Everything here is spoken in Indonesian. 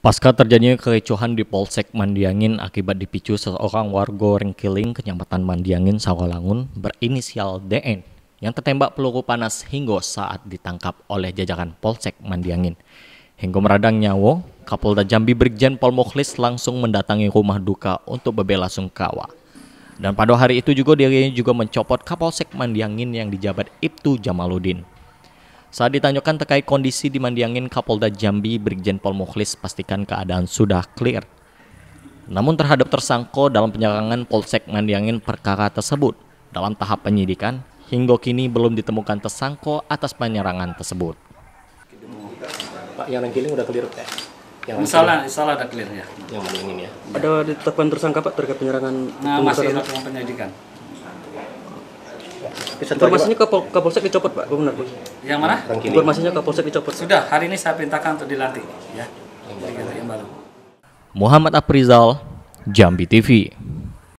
Pasca terjadinya kericuhan di Polsek Mandiangin akibat dipicu seorang warga ringkiling Kecamatan Mandiangin, Sawalangun berinisial DN yang tertembak peluru panas hingga saat ditangkap oleh jajaran Polsek Mandiangin. Hingga meradang nyawa, Kapolda Jambi Brigjen Pol Mukhlis langsung mendatangi rumah duka untuk bebela sungkawa. Dan pada hari itu juga dirinya juga mencopot Kapolsek Mandiangin yang dijabat Ibtu Jamaludin. Saat ditanyakan terkait kondisi di Mandiangin, Kapolda Jambi Brigjen Pol Mukhlis pastikan keadaan sudah clear. Namun terhadap tersangko dalam penyerangan Polsek Mandiangin perkara tersebut dalam tahap penyidikan, hingga kini belum ditemukan tersangko atas penyerangan tersebut. Pak, yang Rengkiling udah clear ya? Yang salah, salah ada clear ya. Yang Mandiangin ya. Ada ditetapkan tersangka Pak terkait penyerangan? Nah, masih penyidikan. penyelidikan. Informasinya ke, Pol dicopot Pak, benar Yang mana? Tangkini. Informasinya ke Polsek dicopot. Sudah, hari ini saya perintahkan untuk dilantik ya. Yang baru. Muhammad Aprizal, Jambi TV.